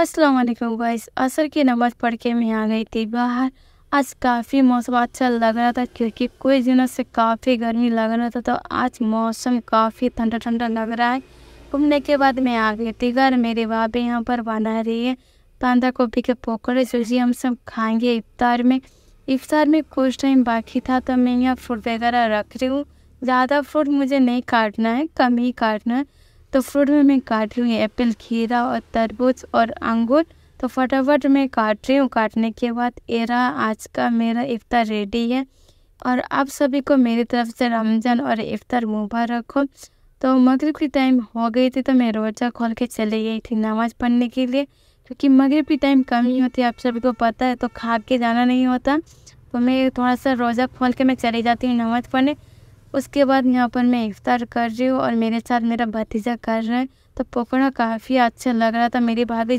अस्सलाम वालेकुम गाइस असर की नमाज़ पढ़ के मैं आ गई थी बाहर आज काफ़ी मौसम अच्छा लग रहा था क्योंकि कुछ दिनों से काफ़ी गर्मी लग रहा था तो आज मौसम काफ़ी ठंडा ठंडा लग रहा है घूमने के बाद मैं आ गई थी घर मेरे बाबे यहाँ पर बना रही है बांदा गोभी के पकौड़े सूजी हम सब खाएंगे इफ्तार में इफ्तार में कुछ टाइम बाकी था तो मैं यहाँ फ्रूट वगैरह रख रही हूँ ज़्यादा फ्रूट मुझे नहीं काटना है कम ही काटना है तो फ्रूट में मैं काट रही हूँ एप्पल खीरा और तरबूज और अंगूर तो फटाफट मैं काट रही हूँ काटने के बाद एरा आज का मेरा इफ्तार रेडी है और आप सभी को मेरी तरफ से रमज़ान और इफ्तार मुबारक हो तो मगरब की टाइम हो गई थी तो मैं रोज़ा खोल के चले गई थी नमाज़ पढ़ने के लिए क्योंकि मगरब की टाइम कम ही होती है आप सभी को पता है तो खा के जाना नहीं होता तो मैं थोड़ा सा रोज़ा खोल के मैं चली जाती हूँ नमाज़ पढ़ने उसके बाद यहाँ पर मैं इफ्तार कर रही हूँ और मेरे साथ मेरा भतीजा कर रहा है तो पकौड़ा काफ़ी अच्छा लग रहा था मेरी भाभी